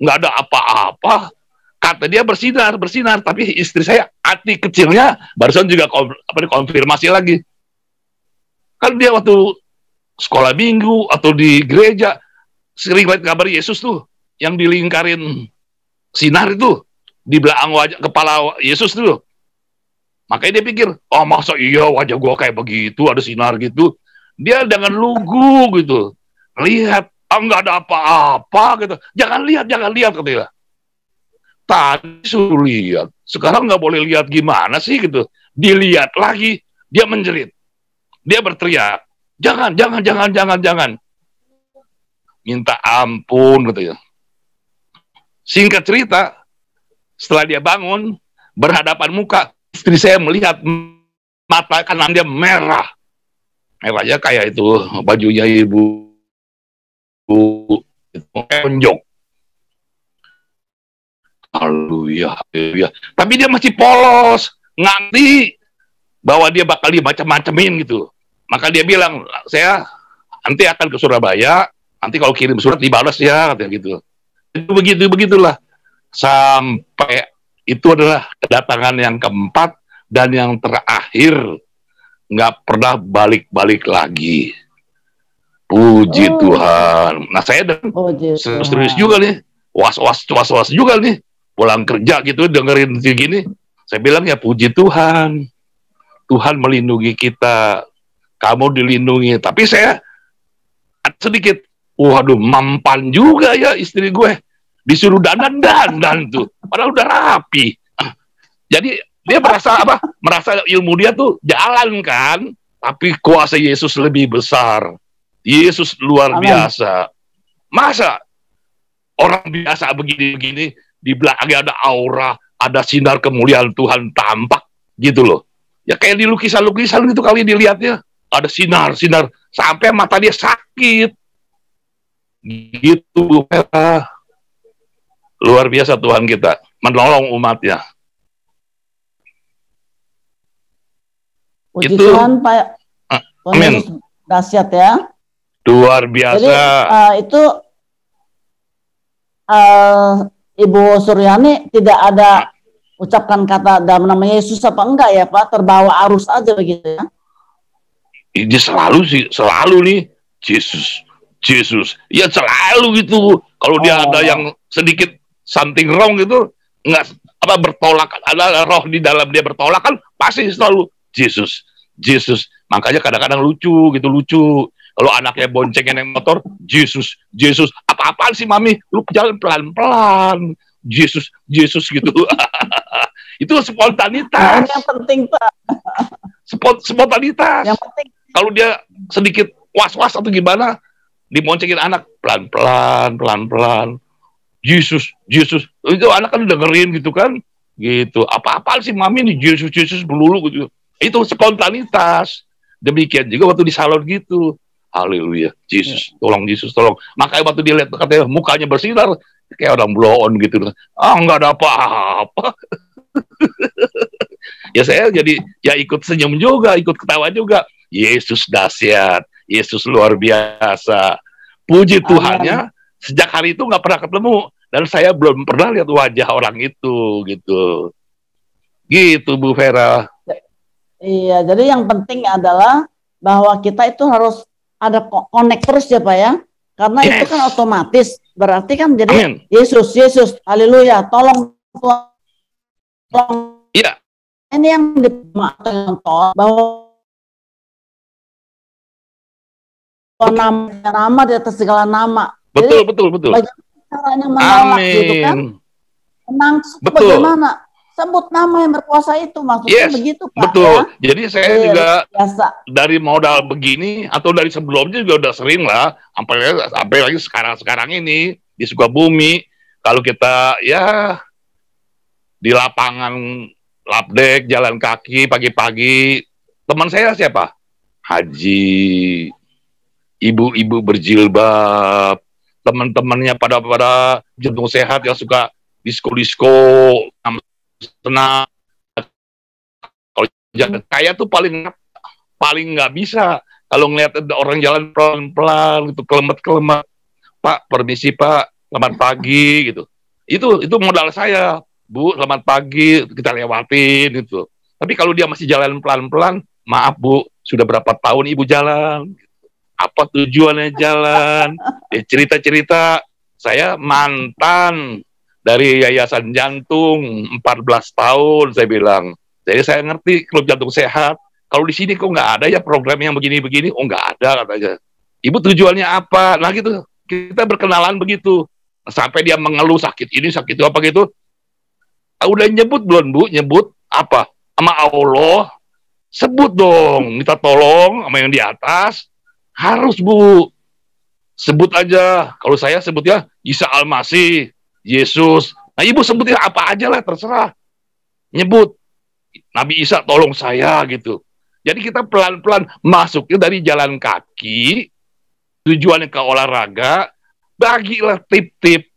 nggak ada apa-apa. Kata dia bersinar, bersinar. Tapi istri saya hati kecilnya barusan juga apa, konfirmasi lagi. Kan dia waktu sekolah minggu atau di gereja sering lihat kabar Yesus tuh yang dilingkarin sinar itu di belakang wajah kepala Yesus tuh. Makanya dia pikir, oh masa iya wajah gua kayak begitu, ada sinar gitu. Dia dengan lugu gitu. Lihat, oh, nggak ada apa-apa gitu. Jangan lihat, jangan lihat katanya. Tadi suruh lihat, sekarang nggak boleh lihat gimana sih gitu. Dilihat lagi, dia menjerit. Dia berteriak, Jangan, jangan, jangan, jangan, jangan. Minta ampun katanya. Singkat cerita, setelah dia bangun, berhadapan muka, istri saya melihat mata kanan dia merah. Merahnya kayak itu bajunya ibu. Ibu penjok. Haleluya, haleluya. Tapi dia masih polos, nganti bahwa dia bakal macam macamin gitu. Maka dia bilang, saya nanti akan ke Surabaya, nanti kalau kirim surat dibalas ya, katanya gitu. Itu begitu begitulah sampai itu adalah kedatangan yang keempat dan yang terakhir nggak pernah balik-balik lagi. Puji oh. Tuhan. Nah saya dan oh, serius-serius juga nih, was-was was-was juga nih, pulang kerja gitu dengerin gini, saya bilang ya puji Tuhan, Tuhan melindungi kita kamu dilindungi. Tapi saya sedikit, waduh mampan juga ya istri gue. Disuruh dandan-dandan tuh. Padahal udah rapi. Jadi dia merasa apa? Merasa ilmu dia tuh jalan kan. Tapi kuasa Yesus lebih besar. Yesus luar Amen. biasa. Masa orang biasa begini-begini di belakangnya ada aura, ada sinar kemuliaan Tuhan tampak gitu loh. Ya kayak di lukisan-lukisan itu kali dilihatnya ada sinar sinar sampai mata dia sakit gitu luar biasa Tuhan kita menolong umatnya Puji itu Tuhan Pak Amin dahsyat ya luar biasa Jadi, uh, itu uh, Ibu Suryani tidak ada ucapkan kata dalam nama Yesus apa enggak ya Pak terbawa arus aja begitu ya ini selalu sih selalu nih Yesus Yesus ya selalu gitu kalau oh. dia ada yang sedikit something wrong gitu nggak apa bertolak ada roh di dalam dia bertolak kan pasti selalu Yesus Yesus makanya kadang-kadang lucu gitu lucu kalau anaknya boncengin yang motor Yesus Yesus apa-apaan sih mami lu jalan pelan-pelan Yesus Yesus gitu itu spontanitas yang penting pak Spot, spontanitas yang penting kalau dia sedikit was-was atau gimana dimoncengin anak pelan-pelan pelan-pelan Yesus Yesus itu anak kan udah dengerin gitu kan gitu apa-apa sih mami nih Yesus Yesus melulu gitu itu spontanitas demikian juga waktu di salon gitu Haleluya Yesus ya. tolong Yesus tolong makanya waktu dilihat katanya mukanya bersinar kayak orang blow on gitu ah enggak ada apa-apa ya saya jadi ya ikut senyum juga ikut ketawa juga Yesus dahsyat, Yesus luar biasa. Puji Tuhannya, sejak hari itu nggak pernah ketemu dan saya belum pernah lihat wajah orang itu gitu. Gitu Bu Vera. Iya, jadi yang penting adalah bahwa kita itu harus ada connect terus ya Pak ya. Karena yes. itu kan otomatis. Berarti kan jadi Amin. Yesus, Yesus, haleluya, tolong tolong Tolong. Iya. Ini yang dimaksud bahwa nama nama di atas segala nama. Betul Jadi, betul betul. Bagaimana caranya menolak gitu Amin. gitu kan? Menang betul. bagaimana? sebut nama yang berkuasa itu maksudnya yes, begitu Pak. Betul. Ya? Jadi saya Jadi, iya, juga biasa. dari modal begini atau dari sebelumnya juga udah sering lah sampai sampai lagi sekarang-sekarang ini di bumi, kalau kita ya di lapangan lapdek jalan kaki pagi-pagi teman saya siapa? Haji ibu-ibu berjilbab, teman-temannya pada pada jantung sehat yang suka disko-disko, tenang. Kalau jalan kaya tuh paling paling nggak bisa kalau ngelihat ada orang jalan pelan-pelan gitu kelemat-kelemat. Pak, permisi Pak, selamat pagi gitu. Itu itu modal saya. Bu, selamat pagi, kita lewatin gitu. Tapi kalau dia masih jalan pelan-pelan, maaf Bu, sudah berapa tahun Ibu jalan? Gitu apa tujuannya jalan dia ya, cerita cerita saya mantan dari yayasan jantung 14 tahun saya bilang jadi saya ngerti klub jantung sehat kalau di sini kok nggak ada ya program yang begini-begini oh nggak ada katanya ibu tujuannya apa nah gitu kita berkenalan begitu sampai dia mengeluh sakit ini sakit itu apa gitu ah, udah nyebut belum bu nyebut apa sama Allah sebut dong minta tolong sama yang di atas harus, Bu. Sebut aja. Kalau saya sebut ya Isa Almasih, Yesus. Nah, Ibu sebutnya apa aja lah, terserah. Nyebut. Nabi Isa tolong saya gitu. Jadi kita pelan-pelan masuknya dari jalan kaki, tujuannya ke olahraga, bagilah tip-tip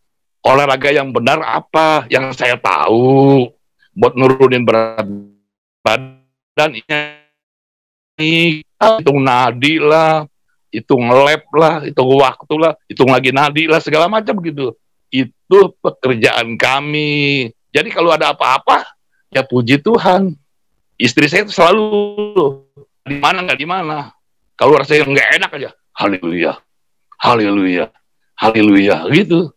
olahraga yang benar apa yang saya tahu buat nurunin berat badan ini hitung nadi lah hitung lab lah, hitung waktu lah, hitung lagi nadi lah, segala macam gitu. Itu pekerjaan kami. Jadi kalau ada apa-apa, ya puji Tuhan. Istri saya selalu di mana nggak di mana. Kalau rasanya nggak enak aja, haleluya, haleluya, haleluya gitu.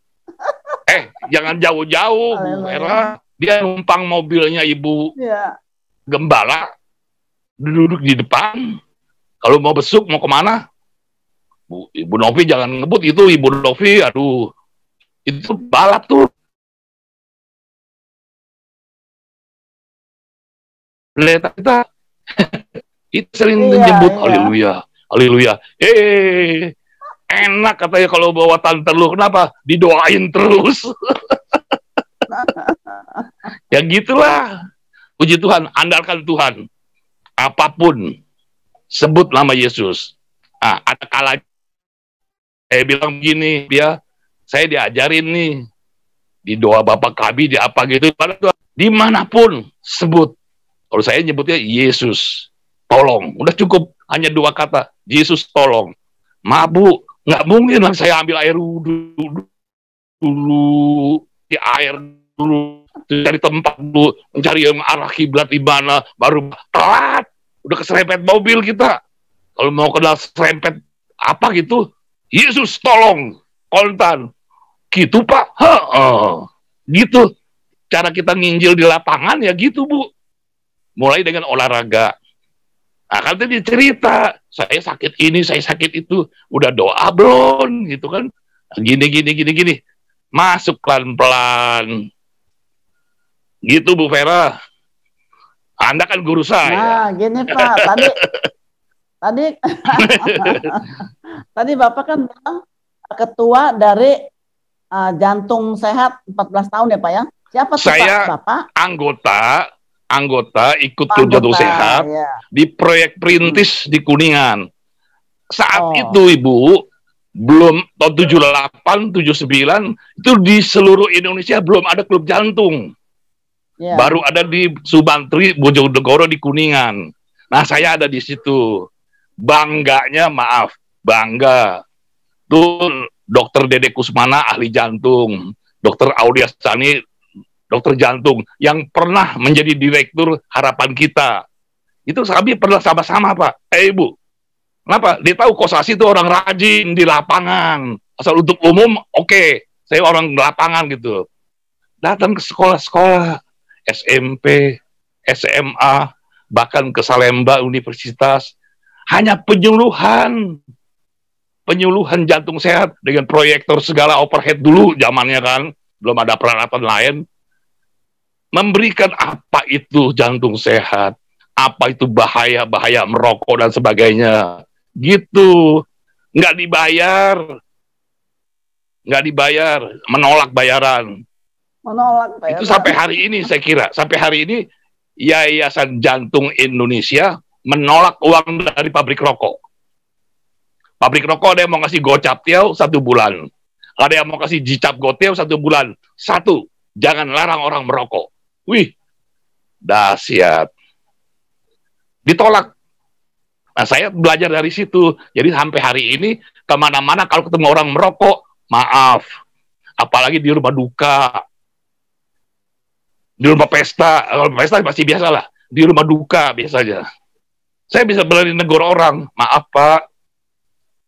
Eh, jangan jauh-jauh, merah. Dia numpang mobilnya Ibu ya. Gembala, duduk di depan. Kalau mau besuk, mau kemana? Bu, Ibu Novi jangan ngebut itu Ibu Novi, aduh. Itu balap tuh. Lihat kita. itu sering iya, menyebut iya. haleluya, haleluya. Eh, enak katanya kalau bawa tante lu. Kenapa? Didoain terus. ya gitulah. Puji Tuhan, andalkan Tuhan. Apapun sebut nama Yesus. Ah, ada kalanya saya eh, bilang begini dia saya diajarin nih di doa bapak kami di apa gitu dimanapun sebut kalau saya nyebutnya Yesus tolong udah cukup hanya dua kata Yesus tolong maaf bu nggak mungkin lah saya ambil air wudhu dulu, dulu di air dulu cari tempat dulu mencari yang arah kiblat di mana baru telat udah keserempet mobil kita kalau mau kena serempet apa gitu Yesus tolong kontan gitu pak ha -ha. gitu cara kita nginjil di lapangan ya gitu bu mulai dengan olahraga nah, kan cerita saya sakit ini saya sakit itu udah doa belum gitu kan nah, gini gini gini gini masuk pelan pelan gitu bu Vera anda kan guru saya nah gini pak tadi tadi Tadi Bapak kan bilang ketua dari uh, Jantung Sehat 14 tahun ya Pak ya. Siapa tuh Saya Pak, Bapak? Anggota anggota ikut klub Jantung Sehat ya. di proyek Perintis hmm. di Kuningan. Saat oh. itu Ibu belum tahun 78, 79 itu di seluruh Indonesia belum ada klub jantung. Yeah. Baru ada di Subantri, Bojonegoro di Kuningan. Nah, saya ada di situ. Bangganya maaf, bangga. Tuh dokter Dede Kusmana ahli jantung, dokter Aulia Sani dokter jantung yang pernah menjadi direktur harapan kita. Itu kami pernah sama-sama Pak, eh Ibu. Kenapa? Dia tahu Kosasi itu orang rajin di lapangan. Asal untuk umum, oke. Okay. Saya orang lapangan gitu. Datang ke sekolah-sekolah, SMP, SMA, bahkan ke Salemba Universitas. Hanya penyuluhan penyuluhan jantung sehat dengan proyektor segala overhead dulu zamannya kan belum ada peralatan lain memberikan apa itu jantung sehat apa itu bahaya bahaya merokok dan sebagainya gitu nggak dibayar nggak dibayar menolak bayaran menolak bayaran. itu sampai hari ini saya kira sampai hari ini Yayasan Jantung Indonesia menolak uang dari pabrik rokok Pabrik rokok ada yang mau kasih gocap tiaw satu bulan. Ada yang mau kasih jicap gotiaw satu bulan. Satu, jangan larang orang merokok. Wih, dahsyat. Ditolak. Nah, saya belajar dari situ. Jadi sampai hari ini, kemana-mana kalau ketemu orang merokok, maaf. Apalagi di rumah duka. Di rumah pesta. Kalau pesta pasti biasa lah. Di rumah duka biasanya. Saya bisa berani negor orang. Maaf, Pak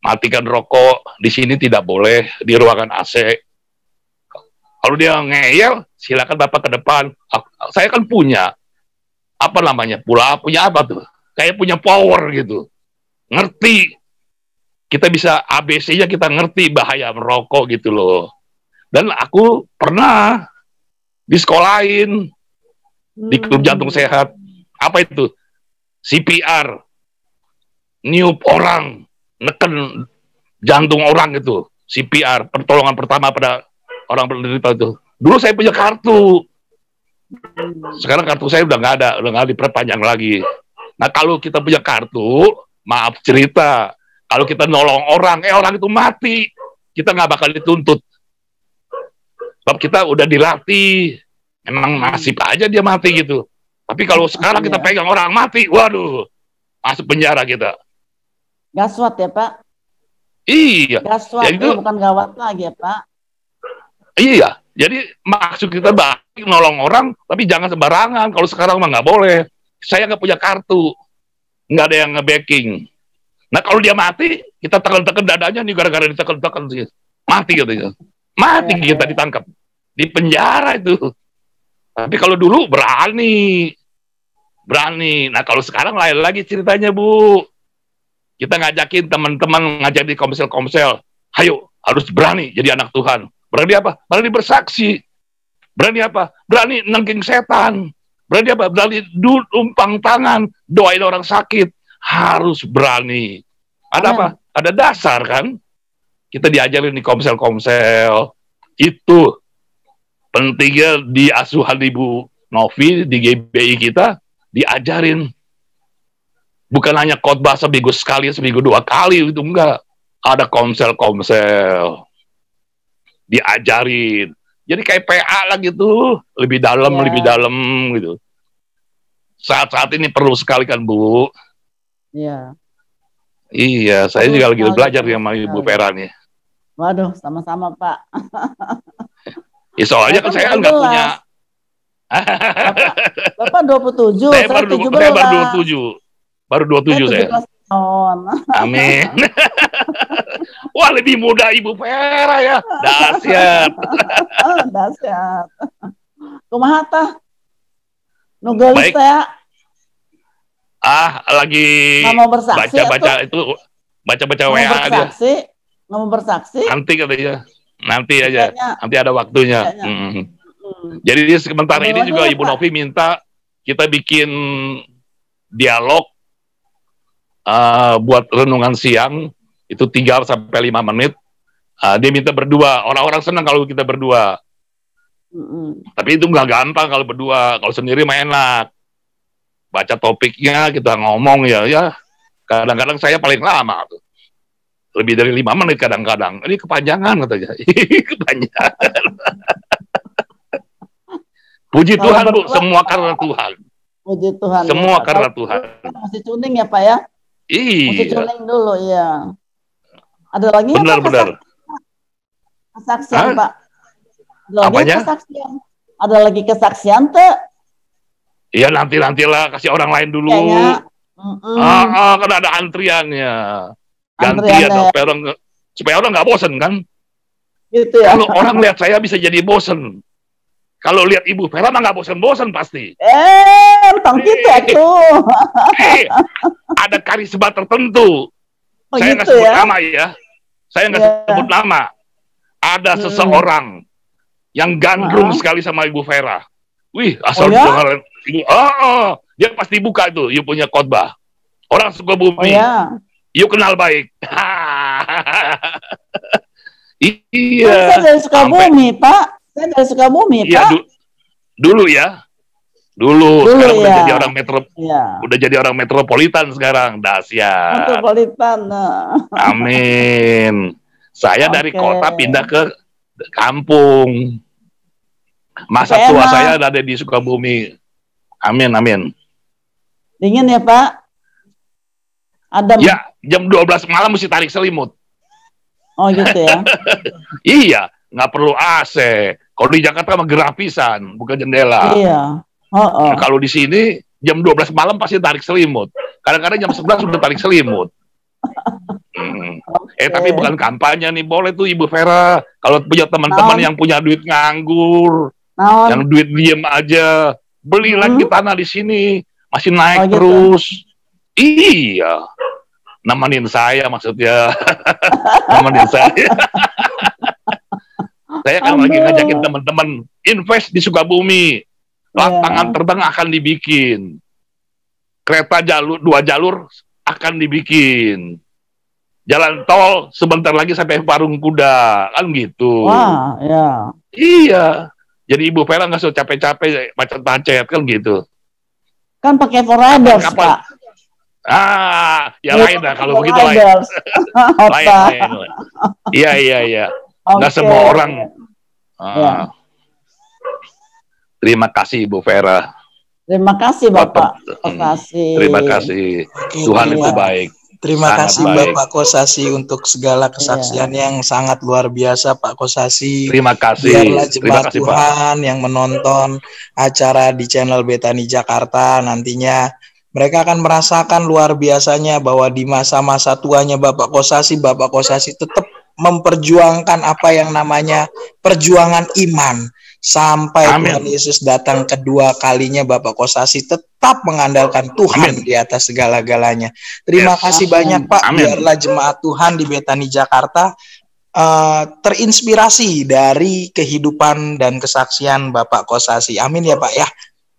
matikan rokok di sini tidak boleh di ruangan AC. Kalau dia ngeyel, silakan bapak ke depan. Saya kan punya apa namanya pula punya apa tuh? Kayak punya power gitu, ngerti. Kita bisa ABC-nya kita ngerti bahaya merokok gitu loh. Dan aku pernah di sekolahin hmm. di klub jantung sehat. Apa itu? CPR, niup orang, neken jantung orang itu CPR pertolongan pertama pada orang penderita itu dulu saya punya kartu sekarang kartu saya udah nggak ada udah nggak diperpanjang lagi nah kalau kita punya kartu maaf cerita kalau kita nolong orang eh orang itu mati kita nggak bakal dituntut sebab kita udah dilatih emang hmm. nasib aja dia mati gitu tapi kalau sekarang kita iya. pegang orang mati waduh masuk penjara kita Gaswat ya Pak? Iya. Gaswat ya, itu eh, bukan gawat lagi ya Pak? Iya. Jadi maksud kita baik nolong orang, tapi jangan sembarangan. Kalau sekarang mah nggak boleh. Saya nggak punya kartu, nggak ada yang nge Nah kalau dia mati, kita tekan-tekan dadanya nih gara-gara ditekan-tekan sih. Mati gitu. ya. Mati ya, kita ya. ditangkap. Di penjara itu. Tapi kalau dulu berani. Berani. Nah kalau sekarang lain lagi ceritanya Bu. Kita ngajakin teman-teman ngajak di komsel-komsel, ayo harus berani jadi anak Tuhan. Berani apa? Berani bersaksi. Berani apa? Berani nengking setan. Berani apa? Berani umpang tangan, doain orang sakit. Harus berani. Ada Amen. apa? Ada dasar kan? Kita diajarin di komsel-komsel. Itu pentingnya di asuhan Ibu Novi, di GBI kita, diajarin bukan hanya khotbah seminggu sekali, seminggu dua kali itu enggak. Ada komsel-komsel diajarin. Jadi kayak PA lah gitu, lebih dalam, yeah. lebih dalam gitu. Saat-saat ini perlu sekali kan, Bu? Iya. Iya, saya Aduh, juga lagi belajar ya sama Ibu Pera iya. nih. Waduh, sama-sama, Pak. ya, soalnya kan saya kan nggak punya Bapak, Bapak 27, saya, saya baru, 17. Saya baru 27. Baru 27 saya. Eh, tahun. Amin. Wah, lebih muda Ibu Vera ya. Dahsyat. Dahsyat. Kumaha tah? saya. Ah, lagi ya, baca-baca itu baca-baca WA bersaksi, aja. Bersaksi, mau bersaksi? Nanti katanya. Nanti aja. Kayaknya. Nanti ada waktunya. -hmm. Hmm. Jadi sementara ini juga Ibu Novi minta kita bikin dialog uh, buat renungan siang itu 3 sampai lima menit. Uh, dia minta berdua. Orang-orang senang kalau kita berdua. Mm-hmm. Tapi itu nggak gampang kalau berdua. Kalau sendiri mah enak. Baca topiknya, kita ngomong ya, ya kadang-kadang saya paling lama tuh. Lebih dari lima menit kadang-kadang. Ini kepanjangan katanya. kepanjangan. Puji Tuhan, Bu. Semua karena Tuhan. Puji Tuhan. Ya. Semua ya, karena Tuhan. Masih kuning ya, Pak ya? Iya. Mesti tuning dulu ya. Ada lagi benar, apa benar. kesaksian Hah? Pak? Ada lagi Apanya? kesaksian. Ada lagi kesaksian tuh? Iya nanti nantilah kasih orang lain dulu. Kayaknya, mm -mm. Ah, ah, karena ada antriannya. Gantian dong, supaya orang supaya orang nggak bosen kan? Gitu ya. Kalau orang lihat saya bisa jadi bosen. Kalau lihat Ibu Vera mah nggak bosan-bosan pasti. Eh, utang kita tuh. Hey, ada karisma tertentu. Oh, Saya nggak gitu sebut ya? nama ya. Saya nggak yeah. sebut nama. Ada hmm. seseorang yang gandrung uh sekali sama Ibu Vera. Wih, asal oh, ya? Ibu, oh, oh, dia pasti buka itu. Ibu punya khotbah. Orang suka bumi. Oh, ya? Ibu kenal baik. iya. Saya suka bumi, Pak. Saya dari Sukabumi, Pak. Iya, Pak. Du dulu ya. Dulu, dulu sekarang ya. udah iya. jadi orang metro ya. udah jadi orang metropolitan sekarang, dahsyat. Metropolitan. Nah. Amin. Saya okay. dari kota pindah ke kampung. Masa Enak. tua saya ada di Sukabumi. Amin, amin. Dingin ya, Pak? Ada Ya, jam 12 malam mesti tarik selimut. Oh gitu ya? iya, nggak perlu AC, kalau di Jakarta mah gerah pisan, buka jendela. Iya. Oh, oh. Nah, kalau di sini jam 12 malam pasti tarik selimut. Kadang-kadang jam 11 sudah tarik selimut. Hmm. Okay. Eh tapi bukan kampanye nih, boleh tuh Ibu Vera. Kalau punya teman-teman yang punya duit nganggur, Naon. yang duit diem aja, beli hmm. lagi tanah di sini, masih naik oh, gitu. terus. Iya. nemenin saya maksudnya. nemenin saya. Saya kan lagi ngajakin teman-teman invest di Sukabumi. Lapangan iya. yeah. terbang akan dibikin. Kereta jalur dua jalur akan dibikin. Jalan tol sebentar lagi sampai Parung Kuda, kan gitu. Wah, ya. Iya. Jadi Ibu Vera nggak usah capek-capek macet-macet kan gitu. Kan pakai foraders, Pak. Ah, ya, ya lain lah kalau begitu lain. lain, lain. Iya, iya, iya. Nggak okay. semua orang. Uh, ya. yeah. Terima kasih Ibu Vera. Terima kasih Bapak. Bapak. Hmm. Terima kasih. Terima kasih. Tuhan terima, itu baik. Terima sangat kasih baik. Bapak Kosasi untuk segala iya. kesaksian yeah. yang sangat luar biasa Pak Kosasi. Terima kasih. Biarlah terima kasih, Tuhan Pak. yang menonton acara di channel Betani Jakarta nantinya mereka akan merasakan luar biasanya bahwa di masa-masa tuanya Bapak Kosasi, Bapak Kosasi tetap memperjuangkan apa yang namanya perjuangan iman sampai Amin. Tuhan Yesus datang kedua kalinya Bapak Kosasi tetap mengandalkan Tuhan Amin. di atas segala-galanya. Terima yes. kasih banyak Pak. Amin. Biarlah jemaat Tuhan di Betani Jakarta uh, terinspirasi dari kehidupan dan kesaksian Bapak Kosasi. Amin ya Pak ya.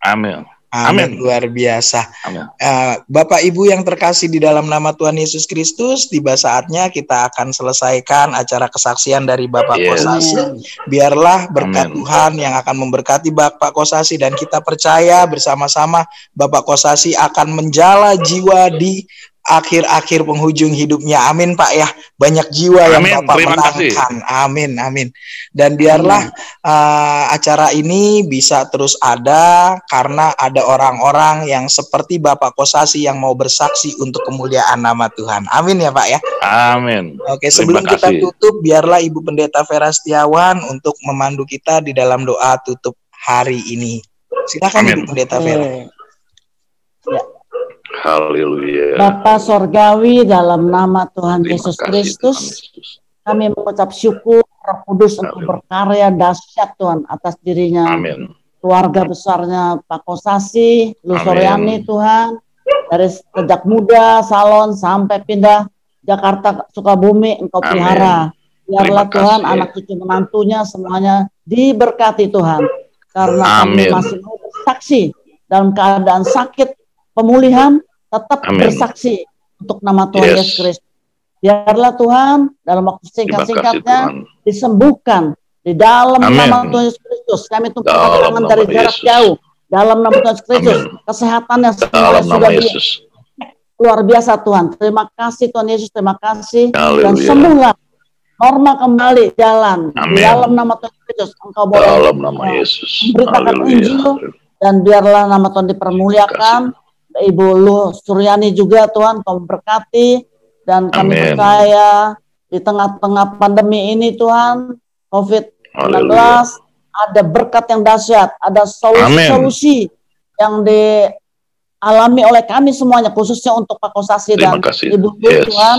Amin. Amin. Luar biasa. Amin. Uh, Bapak Ibu yang terkasih di dalam nama Tuhan Yesus Kristus, tiba saatnya kita akan selesaikan acara kesaksian dari Bapak yes. Kosasi. Biarlah berkat Amin. Tuhan yang akan memberkati Bapak Kosasi dan kita percaya bersama-sama Bapak Kosasi akan menjala jiwa di akhir-akhir penghujung hidupnya. Amin Pak ya. Banyak jiwa amin, yang Bapak terima menangkan. Kasih. Amin, amin. Dan biarlah amin. Hmm. Uh, acara ini bisa terus ada karena ada orang-orang yang seperti Bapak Kosasi yang mau bersaksi untuk kemuliaan nama Tuhan. Amin ya Pak ya. Amin. Oke, sebelum kita tutup biarlah Ibu Pendeta Vera Setiawan untuk memandu kita di dalam doa tutup hari ini. Silakan Ibu Pendeta Vera. Hmm. Ya. Haleluya. Bapa sorgawi dalam nama Tuhan Terima Yesus Kristus, kami mengucap syukur Roh Kudus Amin. untuk berkarya dahsyat Tuhan atas dirinya. Amin. Keluarga besarnya Pak Kosasi, Lusoriani Tuhan, dari sejak muda salon sampai pindah Jakarta Sukabumi Engkau Amin. pelihara. Biarlah Tuhan anak cucu menantunya semuanya diberkati Tuhan karena Amin. kami masih mau bersaksi dalam keadaan sakit pemulihan tetap Amen. bersaksi untuk nama Tuhan Yesus Kristus. Biarlah Tuhan dalam waktu singkat-singkatnya disembuhkan di dalam Amen. nama Tuhan Yesus Kristus. Kami tunggu tangan dari jarak jauh dalam nama Tuhan Yesus Kristus. Kesehatannya semuanya sudah Yesus. luar biasa Tuhan. Terima kasih Tuhan Yesus, terima kasih Haleluya. dan sembuhlah norma kembali jalan di dalam nama Tuhan Yesus. Engkau boleh dalam nama Yesus. Beritakan Injil dan biarlah nama Tuhan dipermuliakan. Ibu Lu Suryani juga Tuhan kau berkati dan kami Amen. percaya di tengah-tengah pandemi ini Tuhan COVID-19 ada berkat yang dahsyat, ada solusi-solusi yang dialami oleh kami semuanya khususnya untuk Pak Kosasi dan Ibu Lu yes. Tuhan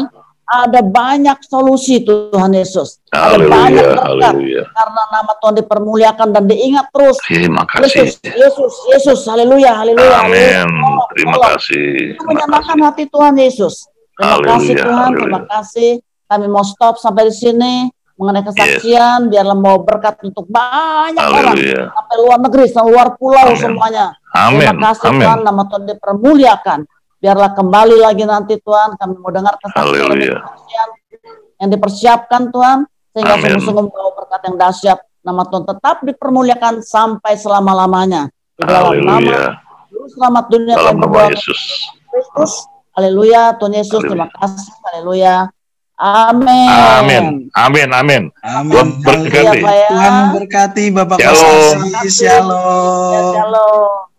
ada banyak solusi Tuhan Yesus. Haleluya, ada banyak haleluya. Karena nama Tuhan dipermuliakan dan diingat terus. Terima kasih. Yesus, Yesus, Yesus haleluya, haleluya. Amin. Terima kasih. Kita menyenangkan hati Tuhan Yesus. Terima haleluya, kasih Tuhan, haleluya. terima kasih. Kami mau stop sampai di sini mengenai kesaksian, yes. biarlah mau berkat untuk banyak haleluya. orang sampai luar negeri, sampai luar pulau Amen. semuanya. Amin. Terima kasih Amen. Tuhan, nama Tuhan dipermuliakan. Biarlah kembali lagi nanti Tuhan kami mau dengar kesaksian yang dipersiapkan Tuhan sehingga sungguh-sungguh membawa berkat yang dahsyat nama Tuhan tetap dipermuliakan sampai selama-lamanya. Di dalam nama Selamat dunia dan berdoa Yesus. Kristus. Haleluya, Tuhan Yesus, terima kasih. Haleluya. Amin. Amin. Amin. Amin. Amin. Tuhan berkati. Ya. Tuhan berkati Bapak Shalom. Shalom. Shalom.